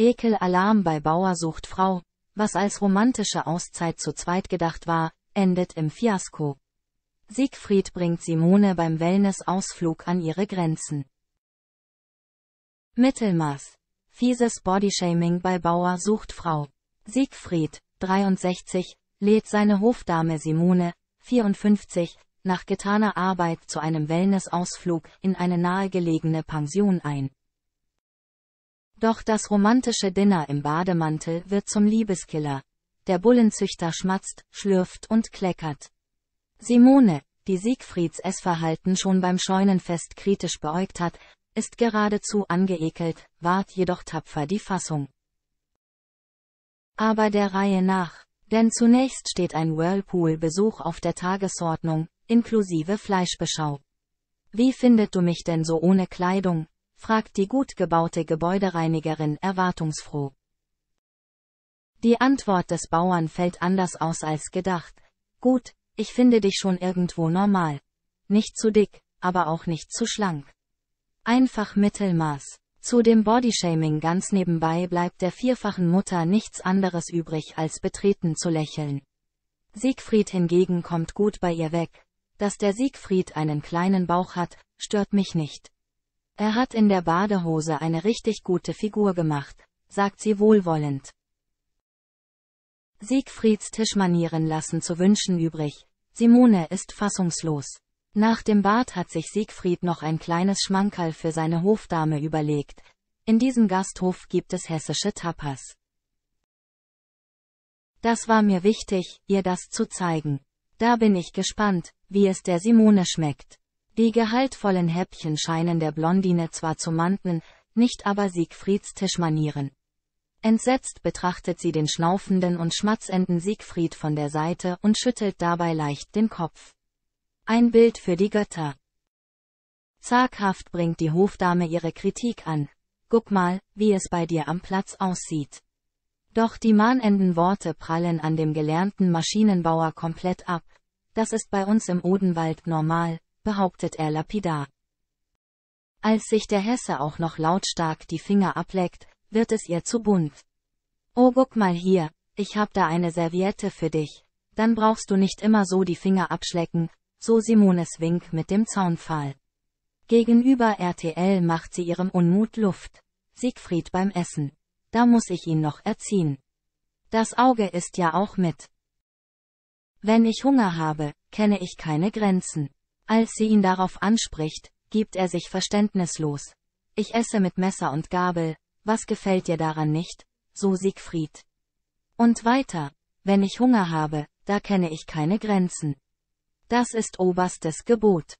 Ekelalarm bei Bauer sucht Frau, was als romantische Auszeit zu zweit gedacht war, endet im Fiasko. Siegfried bringt Simone beim Wellness-Ausflug an ihre Grenzen. Mittelmaß. Fieses Bodyshaming bei Bauer sucht Frau. Siegfried, 63, lädt seine Hofdame Simone, 54, nach getaner Arbeit zu einem Wellnessausflug in eine nahegelegene Pension ein. Doch das romantische Dinner im Bademantel wird zum Liebeskiller. Der Bullenzüchter schmatzt, schlürft und kleckert. Simone, die Siegfrieds Essverhalten schon beim Scheunenfest kritisch beäugt hat, ist geradezu angeekelt, wahrt jedoch tapfer die Fassung. Aber der Reihe nach, denn zunächst steht ein Whirlpool-Besuch auf der Tagesordnung, inklusive Fleischbeschau. Wie findet du mich denn so ohne Kleidung? fragt die gut gebaute Gebäudereinigerin erwartungsfroh. Die Antwort des Bauern fällt anders aus als gedacht. Gut, ich finde dich schon irgendwo normal. Nicht zu dick, aber auch nicht zu schlank. Einfach Mittelmaß. Zu dem Bodyshaming ganz nebenbei bleibt der vierfachen Mutter nichts anderes übrig als betreten zu lächeln. Siegfried hingegen kommt gut bei ihr weg. Dass der Siegfried einen kleinen Bauch hat, stört mich nicht. Er hat in der Badehose eine richtig gute Figur gemacht, sagt sie wohlwollend. Siegfrieds Tischmanieren lassen zu wünschen übrig. Simone ist fassungslos. Nach dem Bad hat sich Siegfried noch ein kleines Schmankerl für seine Hofdame überlegt. In diesem Gasthof gibt es hessische Tapas. Das war mir wichtig, ihr das zu zeigen. Da bin ich gespannt, wie es der Simone schmeckt. Die gehaltvollen Häppchen scheinen der Blondine zwar zu manten, nicht aber Siegfrieds Tischmanieren. Entsetzt betrachtet sie den schnaufenden und schmatzenden Siegfried von der Seite und schüttelt dabei leicht den Kopf. Ein Bild für die Götter. Zaghaft bringt die Hofdame ihre Kritik an. Guck mal, wie es bei dir am Platz aussieht. Doch die mahnenden Worte prallen an dem gelernten Maschinenbauer komplett ab. Das ist bei uns im Odenwald normal, behauptet er lapidar. Als sich der Hesse auch noch lautstark die Finger ableckt, wird es ihr zu bunt. Oh guck mal hier, ich hab da eine Serviette für dich. Dann brauchst du nicht immer so die Finger abschlecken, so Simones Wink mit dem Zaunpfahl. Gegenüber RTL macht sie ihrem Unmut Luft. Siegfried beim Essen. Da muss ich ihn noch erziehen. Das Auge ist ja auch mit. Wenn ich Hunger habe, kenne ich keine Grenzen. Als sie ihn darauf anspricht, gibt er sich verständnislos. Ich esse mit Messer und Gabel, was gefällt dir daran nicht? So Siegfried. Und weiter, wenn ich Hunger habe, da kenne ich keine Grenzen. Das ist oberstes Gebot.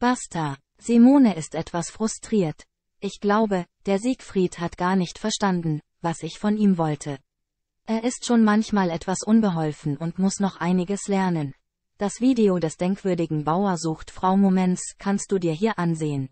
Basta, Simone ist etwas frustriert. Ich glaube, der Siegfried hat gar nicht verstanden, was ich von ihm wollte. Er ist schon manchmal etwas unbeholfen und muss noch einiges lernen. Das Video des denkwürdigen Bauersucht Frau Moments kannst du dir hier ansehen.